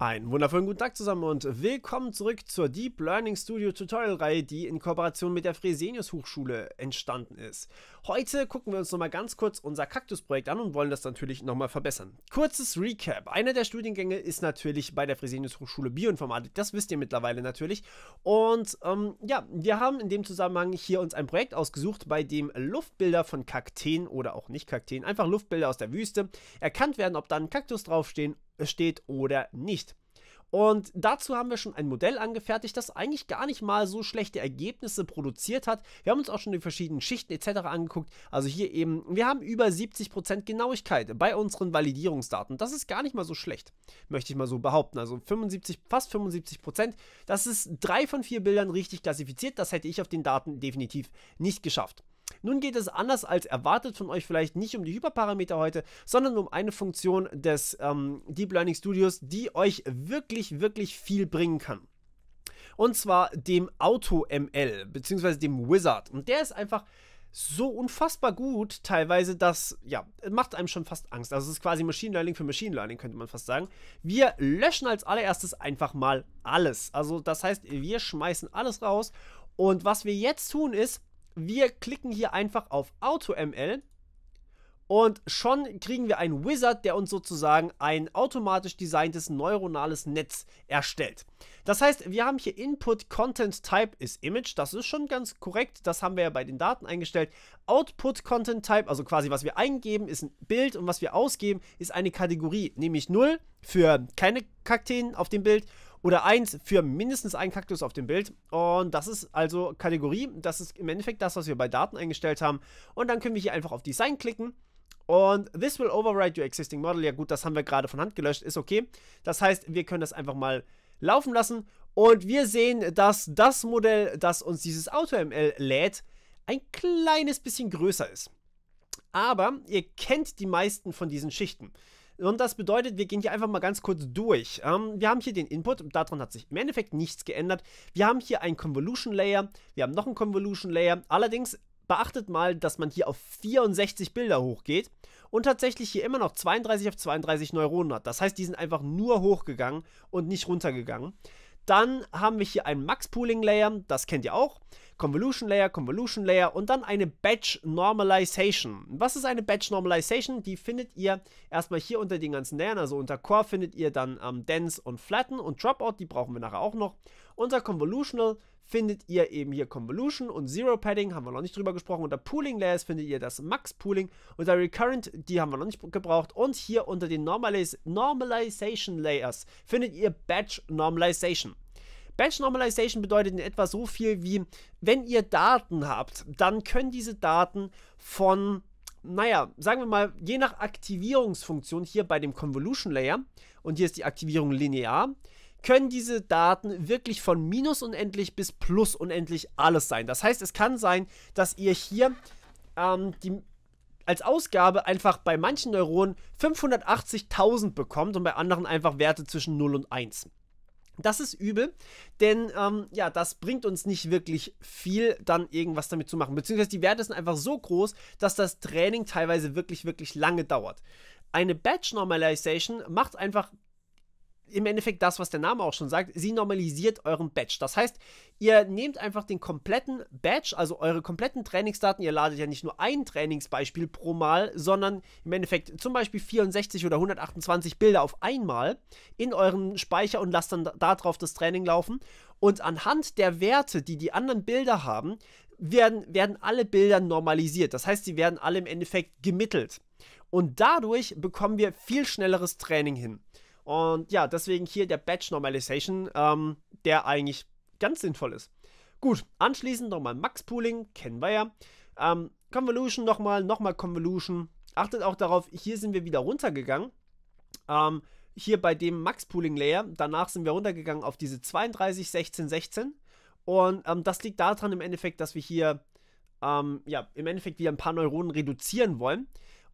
Einen wundervollen guten Tag zusammen und willkommen zurück zur Deep Learning Studio Tutorial Reihe, die in Kooperation mit der Fresenius Hochschule entstanden ist. Heute gucken wir uns nochmal ganz kurz unser Kaktusprojekt an und wollen das natürlich nochmal verbessern. Kurzes Recap. Einer der Studiengänge ist natürlich bei der Fresenius Hochschule Bioinformatik. Das wisst ihr mittlerweile natürlich. Und ähm, ja, wir haben in dem Zusammenhang hier uns ein Projekt ausgesucht, bei dem Luftbilder von Kakteen oder auch nicht Kakteen, einfach Luftbilder aus der Wüste erkannt werden, ob da ein Kaktus draufstehen steht oder nicht. Und dazu haben wir schon ein Modell angefertigt, das eigentlich gar nicht mal so schlechte Ergebnisse produziert hat. Wir haben uns auch schon die verschiedenen Schichten etc. angeguckt. Also hier eben, wir haben über 70% Genauigkeit bei unseren Validierungsdaten. Das ist gar nicht mal so schlecht, möchte ich mal so behaupten. Also 75, fast 75%. Das ist drei von vier Bildern richtig klassifiziert. Das hätte ich auf den Daten definitiv nicht geschafft. Nun geht es anders als erwartet von euch vielleicht nicht um die Hyperparameter heute, sondern um eine Funktion des ähm, Deep Learning Studios, die euch wirklich, wirklich viel bringen kann und zwar dem AutoML ml beziehungsweise dem Wizard. Und der ist einfach so unfassbar gut, teilweise, dass, ja, macht einem schon fast Angst. Also es ist quasi Machine Learning für Machine Learning, könnte man fast sagen. Wir löschen als allererstes einfach mal alles. Also das heißt, wir schmeißen alles raus. Und was wir jetzt tun ist, wir klicken hier einfach auf AutoML und schon kriegen wir einen Wizard, der uns sozusagen ein automatisch designtes neuronales Netz erstellt. Das heißt, wir haben hier Input Content Type ist Image, das ist schon ganz korrekt, das haben wir ja bei den Daten eingestellt. Output Content Type, also quasi was wir eingeben, ist ein Bild und was wir ausgeben, ist eine Kategorie, nämlich 0 für keine Kakteen auf dem Bild oder eins für mindestens einen Kaktus auf dem Bild. Und das ist also Kategorie. Das ist im Endeffekt das, was wir bei Daten eingestellt haben. Und dann können wir hier einfach auf Design klicken. Und this will override your existing model. Ja gut, das haben wir gerade von Hand gelöscht, ist okay. Das heißt, wir können das einfach mal laufen lassen. Und wir sehen, dass das Modell, das uns dieses AutoML lädt, ein kleines bisschen größer ist. Aber ihr kennt die meisten von diesen Schichten. Und das bedeutet, wir gehen hier einfach mal ganz kurz durch. Ähm, wir haben hier den Input, daran hat sich im Endeffekt nichts geändert. Wir haben hier einen Convolution Layer, wir haben noch einen Convolution Layer. Allerdings beachtet mal, dass man hier auf 64 Bilder hochgeht und tatsächlich hier immer noch 32 auf 32 Neuronen hat. Das heißt, die sind einfach nur hochgegangen und nicht runtergegangen. Dann haben wir hier einen Max Pooling Layer, das kennt ihr auch. Convolution Layer, Convolution Layer und dann eine Batch Normalization. Was ist eine Batch Normalization? Die findet ihr erstmal hier unter den ganzen Layern, also unter Core findet ihr dann ähm, Dense und Flatten und Dropout, die brauchen wir nachher auch noch. Unter Convolutional findet ihr eben hier Convolution und Zero Padding, haben wir noch nicht drüber gesprochen. Unter Pooling Layers findet ihr das Max Pooling. Unter Recurrent, die haben wir noch nicht gebraucht. Und hier unter den Normalis Normalization Layers findet ihr Batch Normalization. Batch Normalization bedeutet in etwa so viel wie, wenn ihr Daten habt, dann können diese Daten von, naja, sagen wir mal, je nach Aktivierungsfunktion hier bei dem Convolution Layer, und hier ist die Aktivierung linear, können diese Daten wirklich von minus unendlich bis plus unendlich alles sein. Das heißt, es kann sein, dass ihr hier ähm, die, als Ausgabe einfach bei manchen Neuronen 580.000 bekommt und bei anderen einfach Werte zwischen 0 und 1. Das ist übel, denn ähm, ja, das bringt uns nicht wirklich viel, dann irgendwas damit zu machen. Beziehungsweise die Werte sind einfach so groß, dass das Training teilweise wirklich, wirklich lange dauert. Eine Batch Normalization macht einfach im Endeffekt das, was der Name auch schon sagt, sie normalisiert euren Batch. Das heißt, ihr nehmt einfach den kompletten Batch, also eure kompletten Trainingsdaten. Ihr ladet ja nicht nur ein Trainingsbeispiel pro Mal, sondern im Endeffekt zum Beispiel 64 oder 128 Bilder auf einmal in euren Speicher und lasst dann darauf das Training laufen. Und anhand der Werte, die die anderen Bilder haben, werden, werden alle Bilder normalisiert. Das heißt, sie werden alle im Endeffekt gemittelt. Und dadurch bekommen wir viel schnelleres Training hin. Und ja, deswegen hier der Batch Normalization, ähm, der eigentlich ganz sinnvoll ist. Gut, anschließend nochmal Max Pooling, kennen wir ja. Ähm, Convolution nochmal, nochmal Convolution. Achtet auch darauf, hier sind wir wieder runtergegangen. Ähm, hier bei dem Max Pooling Layer, danach sind wir runtergegangen auf diese 32, 16, 16. Und ähm, das liegt daran im Endeffekt, dass wir hier ähm, ja, im Endeffekt wieder ein paar Neuronen reduzieren wollen.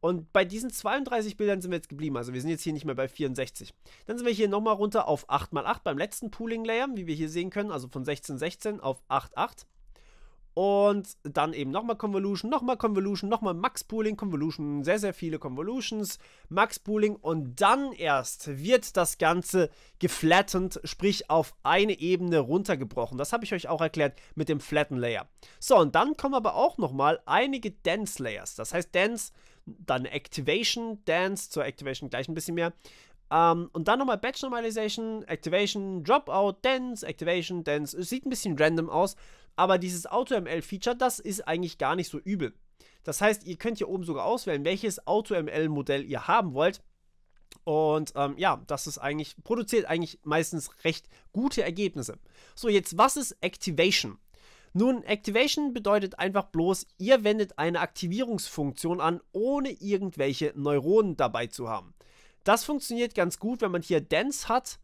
Und bei diesen 32 Bildern sind wir jetzt geblieben. Also wir sind jetzt hier nicht mehr bei 64. Dann sind wir hier nochmal runter auf 8x8 beim letzten Pooling-Layer, wie wir hier sehen können. Also von 16, 16 auf 8, 8. Und dann eben nochmal Convolution, nochmal Convolution, nochmal Max Pooling, Convolution, sehr, sehr viele Convolutions, Max Pooling und dann erst wird das Ganze geflattend, sprich auf eine Ebene runtergebrochen. Das habe ich euch auch erklärt mit dem Flatten Layer. So, und dann kommen aber auch nochmal einige Dance Layers. Das heißt Dance, dann Activation, Dance zur Activation gleich ein bisschen mehr. Um, ähm, und dann nochmal Batch Normalization, Activation, Dropout, Dance, Activation, Dance. Es sieht ein bisschen random aus. Aber dieses AutoML-Feature, das ist eigentlich gar nicht so übel. Das heißt, ihr könnt hier oben sogar auswählen, welches AutoML-Modell ihr haben wollt. Und ähm, ja, das ist eigentlich, produziert eigentlich meistens recht gute Ergebnisse. So, jetzt, was ist Activation? Nun, Activation bedeutet einfach bloß, ihr wendet eine Aktivierungsfunktion an, ohne irgendwelche Neuronen dabei zu haben. Das funktioniert ganz gut, wenn man hier Dense hat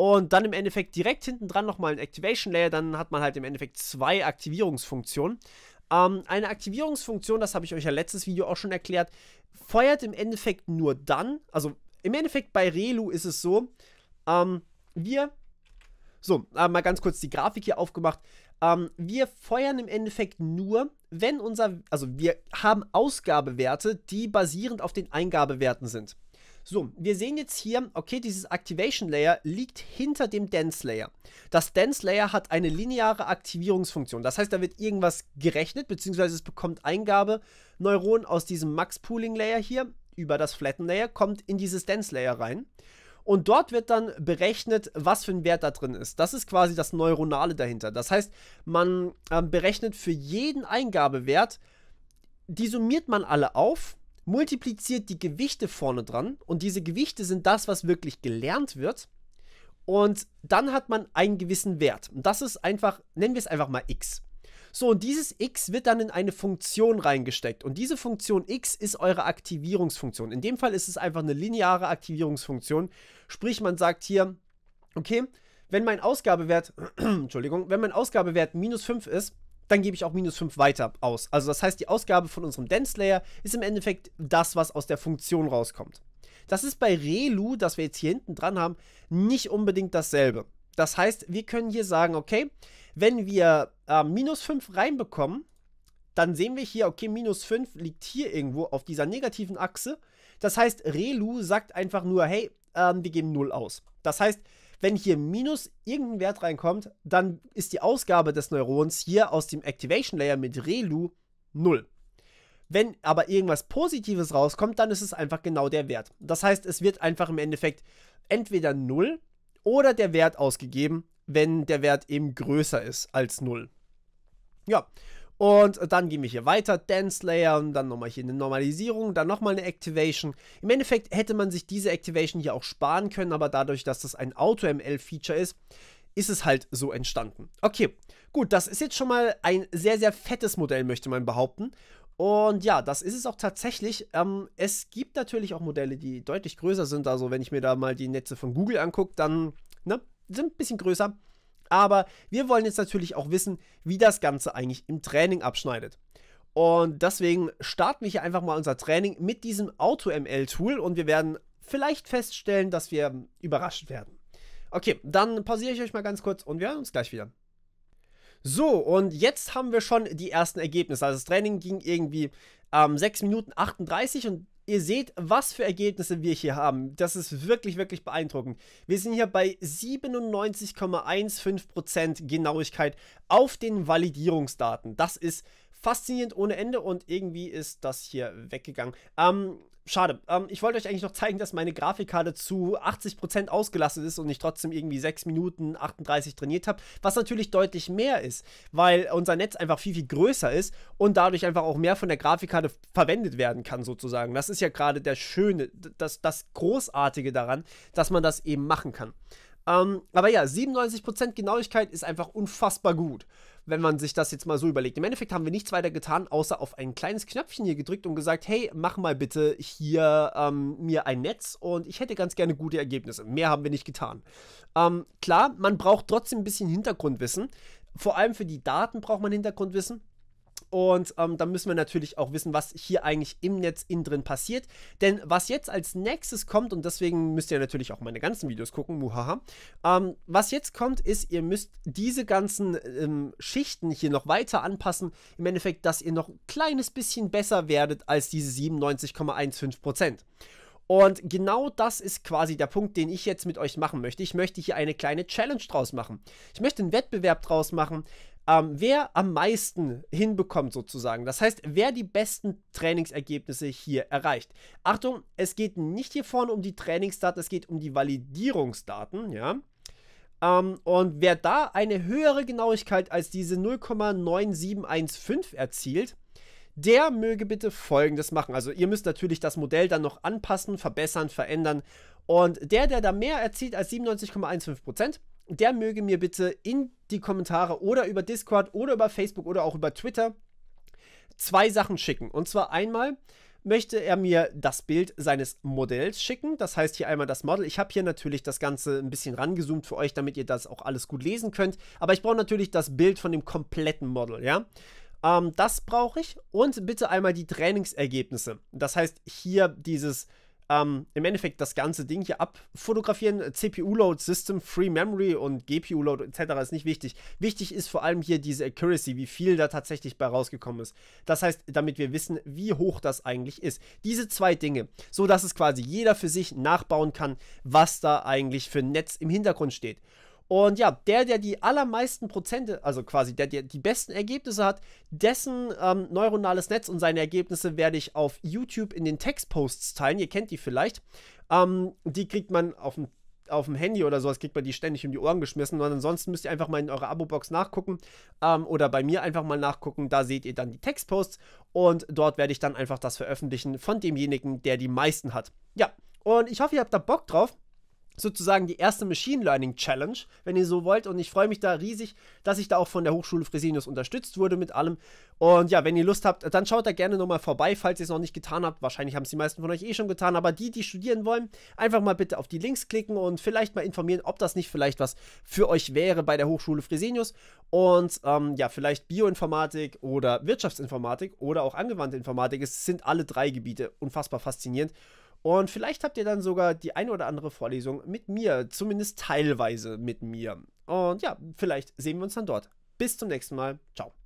und dann im Endeffekt direkt hinten dran nochmal ein Activation Layer. Dann hat man halt im Endeffekt zwei Aktivierungsfunktionen. Ähm, eine Aktivierungsfunktion, das habe ich euch ja letztes Video auch schon erklärt, feuert im Endeffekt nur dann, also im Endeffekt bei Relu ist es so, ähm, wir, so, äh, mal ganz kurz die Grafik hier aufgemacht, ähm, wir feuern im Endeffekt nur, wenn unser, also wir haben Ausgabewerte, die basierend auf den Eingabewerten sind. So, wir sehen jetzt hier, okay, dieses Activation Layer liegt hinter dem Dense Layer. Das Dense Layer hat eine lineare Aktivierungsfunktion. Das heißt, da wird irgendwas gerechnet, beziehungsweise es bekommt Eingabe. Neuron aus diesem Max Pooling Layer hier über das Flatten Layer kommt in dieses Dense Layer rein. Und dort wird dann berechnet, was für ein Wert da drin ist. Das ist quasi das Neuronale dahinter. Das heißt, man äh, berechnet für jeden Eingabewert, die summiert man alle auf multipliziert die Gewichte vorne dran und diese Gewichte sind das, was wirklich gelernt wird. Und dann hat man einen gewissen Wert. Und das ist einfach, nennen wir es einfach mal x. So, und dieses x wird dann in eine Funktion reingesteckt. Und diese Funktion x ist eure Aktivierungsfunktion. In dem Fall ist es einfach eine lineare Aktivierungsfunktion. Sprich, man sagt hier, okay, wenn mein Ausgabewert, Entschuldigung, wenn mein Ausgabewert minus 5 ist, dann gebe ich auch minus 5 weiter aus. Also das heißt, die Ausgabe von unserem Dance Layer ist im Endeffekt das, was aus der Funktion rauskommt. Das ist bei Relu, das wir jetzt hier hinten dran haben, nicht unbedingt dasselbe. Das heißt, wir können hier sagen, okay, wenn wir äh, minus 5 reinbekommen, dann sehen wir hier, okay, minus 5 liegt hier irgendwo auf dieser negativen Achse. Das heißt, Relu sagt einfach nur, hey, äh, wir geben 0 aus. Das heißt, wenn hier minus irgendein Wert reinkommt, dann ist die Ausgabe des Neurons hier aus dem Activation Layer mit ReLU 0. Wenn aber irgendwas Positives rauskommt, dann ist es einfach genau der Wert. Das heißt, es wird einfach im Endeffekt entweder 0 oder der Wert ausgegeben, wenn der Wert eben größer ist als 0. Ja, und dann gehen wir hier weiter, Dance Layer und dann nochmal hier eine Normalisierung, dann nochmal eine Activation. Im Endeffekt hätte man sich diese Activation hier auch sparen können, aber dadurch, dass das ein automl feature ist, ist es halt so entstanden. Okay, gut, das ist jetzt schon mal ein sehr, sehr fettes Modell, möchte man behaupten. Und ja, das ist es auch tatsächlich. Ähm, es gibt natürlich auch Modelle, die deutlich größer sind. Also wenn ich mir da mal die Netze von Google angucke, dann ne, sind ein bisschen größer. Aber wir wollen jetzt natürlich auch wissen, wie das Ganze eigentlich im Training abschneidet. Und deswegen starten wir hier einfach mal unser Training mit diesem AutoML-Tool und wir werden vielleicht feststellen, dass wir überrascht werden. Okay, dann pausiere ich euch mal ganz kurz und wir hören uns gleich wieder. So, und jetzt haben wir schon die ersten Ergebnisse. Also das Training ging irgendwie ähm, 6 Minuten 38 und Ihr seht, was für Ergebnisse wir hier haben. Das ist wirklich, wirklich beeindruckend. Wir sind hier bei 97,15% Genauigkeit auf den Validierungsdaten. Das ist faszinierend ohne Ende und irgendwie ist das hier weggegangen. Ähm, schade. Ähm, ich wollte euch eigentlich noch zeigen, dass meine Grafikkarte zu 80% ausgelastet ist und ich trotzdem irgendwie 6 Minuten 38 trainiert habe, was natürlich deutlich mehr ist, weil unser Netz einfach viel, viel größer ist und dadurch einfach auch mehr von der Grafikkarte verwendet werden kann, sozusagen. Das ist ja gerade der Schöne, das, das Großartige daran, dass man das eben machen kann. Ähm, aber ja, 97% Genauigkeit ist einfach unfassbar gut wenn man sich das jetzt mal so überlegt. Im Endeffekt haben wir nichts weiter getan, außer auf ein kleines Knöpfchen hier gedrückt und gesagt, hey, mach mal bitte hier ähm, mir ein Netz und ich hätte ganz gerne gute Ergebnisse. Mehr haben wir nicht getan. Ähm, klar, man braucht trotzdem ein bisschen Hintergrundwissen. Vor allem für die Daten braucht man Hintergrundwissen und ähm, dann müssen wir natürlich auch wissen, was hier eigentlich im Netz innen drin passiert. Denn was jetzt als nächstes kommt, und deswegen müsst ihr natürlich auch meine ganzen Videos gucken, muhaha, ähm, was jetzt kommt, ist, ihr müsst diese ganzen ähm, Schichten hier noch weiter anpassen, im Endeffekt, dass ihr noch ein kleines bisschen besser werdet als diese 97,15%. Und genau das ist quasi der Punkt, den ich jetzt mit euch machen möchte. Ich möchte hier eine kleine Challenge draus machen. Ich möchte einen Wettbewerb draus machen, ähm, wer am meisten hinbekommt sozusagen. Das heißt, wer die besten Trainingsergebnisse hier erreicht. Achtung, es geht nicht hier vorne um die Trainingsdaten, es geht um die Validierungsdaten, ja. Ähm, und wer da eine höhere Genauigkeit als diese 0,9715 erzielt, der möge bitte Folgendes machen. Also ihr müsst natürlich das Modell dann noch anpassen, verbessern, verändern. Und der, der da mehr erzielt als 97,15%, der möge mir bitte in die Kommentare oder über Discord oder über Facebook oder auch über Twitter zwei Sachen schicken. Und zwar einmal möchte er mir das Bild seines Modells schicken. Das heißt hier einmal das Model. Ich habe hier natürlich das Ganze ein bisschen rangezoomt für euch, damit ihr das auch alles gut lesen könnt. Aber ich brauche natürlich das Bild von dem kompletten Model, ja. Ähm, das brauche ich. Und bitte einmal die Trainingsergebnisse. Das heißt, hier dieses ähm, im Endeffekt das ganze Ding hier abfotografieren. CPU-Load, System, Free Memory und GPU-Load etc. ist nicht wichtig. Wichtig ist vor allem hier diese Accuracy, wie viel da tatsächlich bei rausgekommen ist. Das heißt, damit wir wissen, wie hoch das eigentlich ist. Diese zwei Dinge, so dass es quasi jeder für sich nachbauen kann, was da eigentlich für ein Netz im Hintergrund steht. Und ja, der, der die allermeisten Prozente, also quasi der, der die besten Ergebnisse hat, dessen ähm, neuronales Netz und seine Ergebnisse werde ich auf YouTube in den Textposts teilen. Ihr kennt die vielleicht. Ähm, die kriegt man auf dem auf dem Handy oder sowas kriegt man die ständig um die Ohren geschmissen. Und ansonsten müsst ihr einfach mal in eurer Abo-Box nachgucken ähm, oder bei mir einfach mal nachgucken. Da seht ihr dann die Textposts und dort werde ich dann einfach das veröffentlichen von demjenigen, der die meisten hat. Ja, und ich hoffe, ihr habt da Bock drauf sozusagen die erste Machine Learning Challenge, wenn ihr so wollt. Und ich freue mich da riesig, dass ich da auch von der Hochschule Fresenius unterstützt wurde mit allem. Und ja, wenn ihr Lust habt, dann schaut da gerne nochmal vorbei, falls ihr es noch nicht getan habt. Wahrscheinlich haben es die meisten von euch eh schon getan. Aber die, die studieren wollen, einfach mal bitte auf die Links klicken und vielleicht mal informieren, ob das nicht vielleicht was für euch wäre bei der Hochschule Fresenius. Und ähm, ja, vielleicht Bioinformatik oder Wirtschaftsinformatik oder auch angewandte Informatik. Es sind alle drei Gebiete unfassbar faszinierend. Und vielleicht habt ihr dann sogar die ein oder andere Vorlesung mit mir, zumindest teilweise mit mir. Und ja, vielleicht sehen wir uns dann dort. Bis zum nächsten Mal. Ciao.